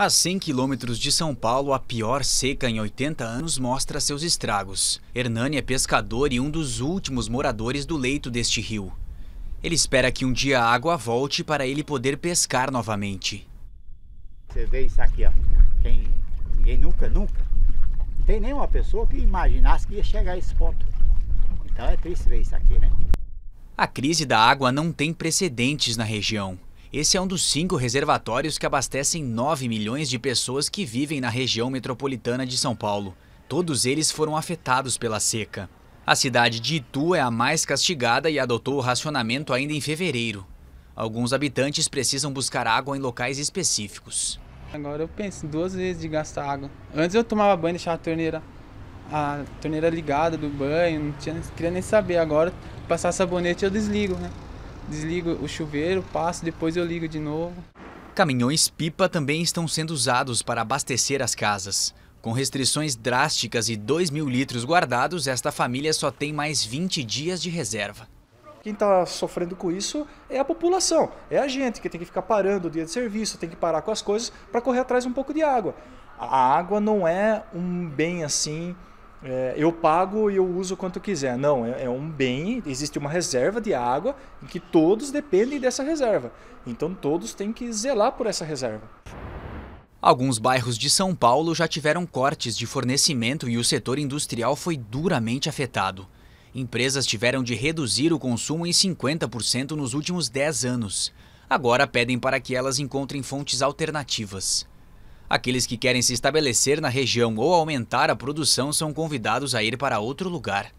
A 100 quilômetros de São Paulo, a pior seca em 80 anos mostra seus estragos. Hernani é pescador e um dos últimos moradores do leito deste rio. Ele espera que um dia a água volte para ele poder pescar novamente. Você vê isso aqui, ó. Quem, ninguém nunca, nunca. Não tem nenhuma pessoa que imaginasse que ia chegar a esse ponto. Então é triste ver isso aqui, né? A crise da água não tem precedentes na região. Esse é um dos cinco reservatórios que abastecem 9 milhões de pessoas que vivem na região metropolitana de São Paulo. Todos eles foram afetados pela seca. A cidade de Itu é a mais castigada e adotou o racionamento ainda em fevereiro. Alguns habitantes precisam buscar água em locais específicos. Agora eu penso duas vezes de gastar água. Antes eu tomava banho e deixava a torneira, a torneira ligada do banho, não tinha, queria nem saber. Agora passar sabonete eu desligo, né? desligo o chuveiro, passo, depois eu ligo de novo. Caminhões-pipa também estão sendo usados para abastecer as casas. Com restrições drásticas e 2 mil litros guardados, esta família só tem mais 20 dias de reserva. Quem está sofrendo com isso é a população, é a gente que tem que ficar parando o dia de serviço, tem que parar com as coisas para correr atrás um pouco de água. A água não é um bem assim é, eu pago e eu uso quanto quiser. Não, é, é, um bem, existe uma reserva de água em que todos dependem dessa reserva. Então todos têm que zelar por essa reserva. Alguns bairros de São Paulo já tiveram cortes de fornecimento e o setor industrial foi duramente afetado. Empresas tiveram de reduzir o consumo em 50% nos últimos 10 anos. Agora pedem para que elas encontrem fontes alternativas. Aqueles que querem se estabelecer na região ou aumentar a produção são convidados a ir para outro lugar.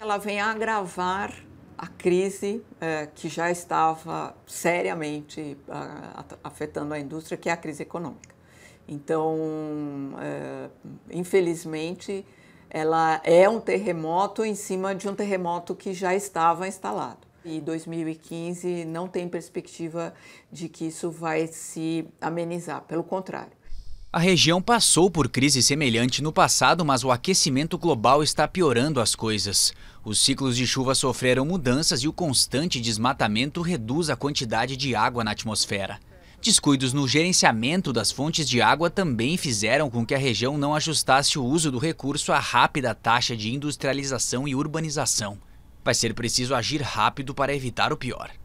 Ela vem agravar a crise é, que já estava seriamente é, afetando a indústria, que é a crise econômica. Então, é, infelizmente, ela é um terremoto em cima de um terremoto que já estava instalado. E 2015 não tem perspectiva de que isso vai se amenizar, pelo contrário. A região passou por crise semelhante no passado, mas o aquecimento global está piorando as coisas. Os ciclos de chuva sofreram mudanças e o constante desmatamento reduz a quantidade de água na atmosfera. Descuidos no gerenciamento das fontes de água também fizeram com que a região não ajustasse o uso do recurso à rápida taxa de industrialização e urbanização. Vai ser preciso agir rápido para evitar o pior.